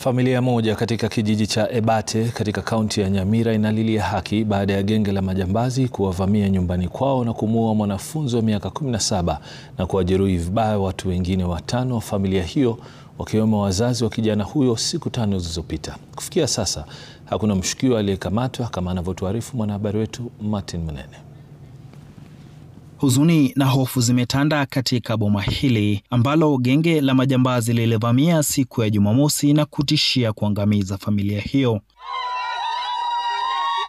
Familia moja katika kijiji cha Ebate katika kaunti ya Nyamira inalilia haki baada ya genge la majambazi kuwavamia nyumbani kwao na kumuua mwanafunzi wa miaka 17 na kuwajeruhi vibaya watu wengine watano wa familia hiyo wakiwemo wazazi wa kijana huyo siku tano zilizopita. Kufikia sasa hakuna mshukiwa aliyekamatwa kama anavyotuarifu mwanahabari wetu Martin mnene Huzuni na hofu zimetanda katika boma hili ambalo genge la majambazi lilivamia siku ya Jumamosi na kutishia kuangamiza familia hiyo.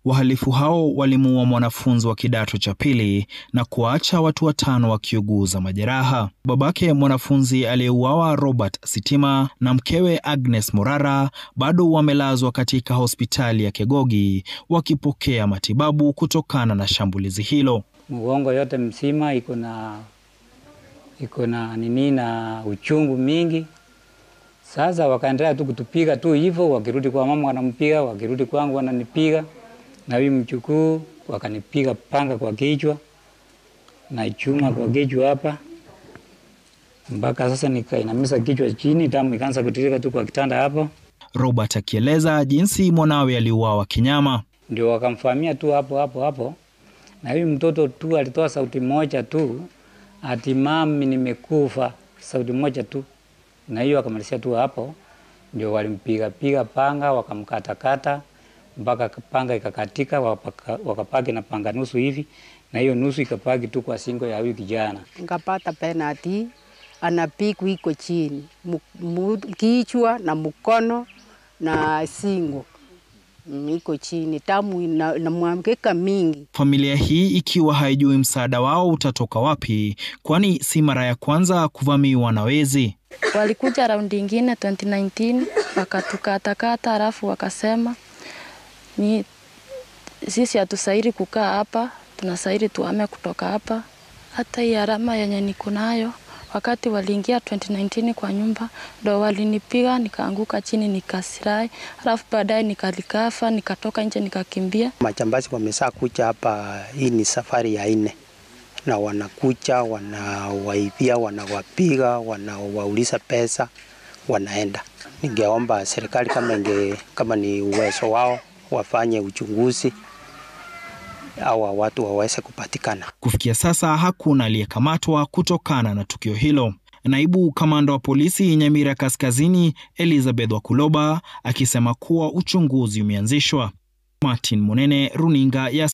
Wahalifu hao walimuua mwanafunzi wa kidato cha pili na kuacha watu watano wakiuguza majeraha. Babake mwanafunzi aliyeuawa Robert Sitima na mkewe Agnes Morara bado wamelazwa katika hospitali ya Kegogi wakipokea matibabu kutokana na shambulizi hilo mgongo yote mzima iko na iko na nini na uchungu mingi. Sasa wakaendelea tu kutupiga tu hivyo, wakirudi kwa mama wanampiga, wakirudi kwangu wananipiga, na huyu mchukuu wakanipiga panga kwa kichwa na chuma kwa kichwa hapa, mpaka sasa nikainamisa kichwa chini, damu ikaanza kutiririka tu kwa kitanda hapo. Robert akieleza jinsi mwanawe aliuawa kinyama, ndio wakamfahamia tu hapo hapo hapo na huyu mtoto tu alitoa sauti moja tu, ati mami, nimekufa. Sauti moja tu, na hiyo akamalizia tu hapo. Ndio walimpiga piga panga, wakamkatakata mpaka panga ikakatika, wakapaki na panga nusu hivi, na hiyo nusu ikapaki tu kwa singo ya huyu kijana. Nikapata penati anapiku iko chini, kichwa na mkono na singo. Mm, iko chini, tamu inamwangika mingi. Familia hii ikiwa haijui msaada wao utatoka wapi, kwani si mara ya kwanza kuvamiwa na wezi. Walikuja raundi ingine 2019 wakatukatakata, alafu wakasema ni sisi hatusairi kukaa hapa, tunasairi tuame kutoka hapa. Hata hii alama yenye niko nayo Wakati waliingia 2019 kwa nyumba ndo walinipiga nikaanguka chini nikasirai, alafu baadaye nikalikafa, nikatoka nje nikakimbia. Majambazi wamesaa kucha hapa, hii ni safari ya nne na wanakucha wanawaibia, wanawapiga, wanawauliza pesa, wanaenda. Ningeomba serikali kama inge, kama ni uwezo wao wafanye uchunguzi hawa watu waweze kupatikana. Kufikia sasa hakuna aliyekamatwa kutokana na tukio hilo. Naibu kamanda wa polisi Nyamira Kaskazini Elizabeth Wakuloba akisema kuwa uchunguzi umeanzishwa. Martin Munene, runinga ya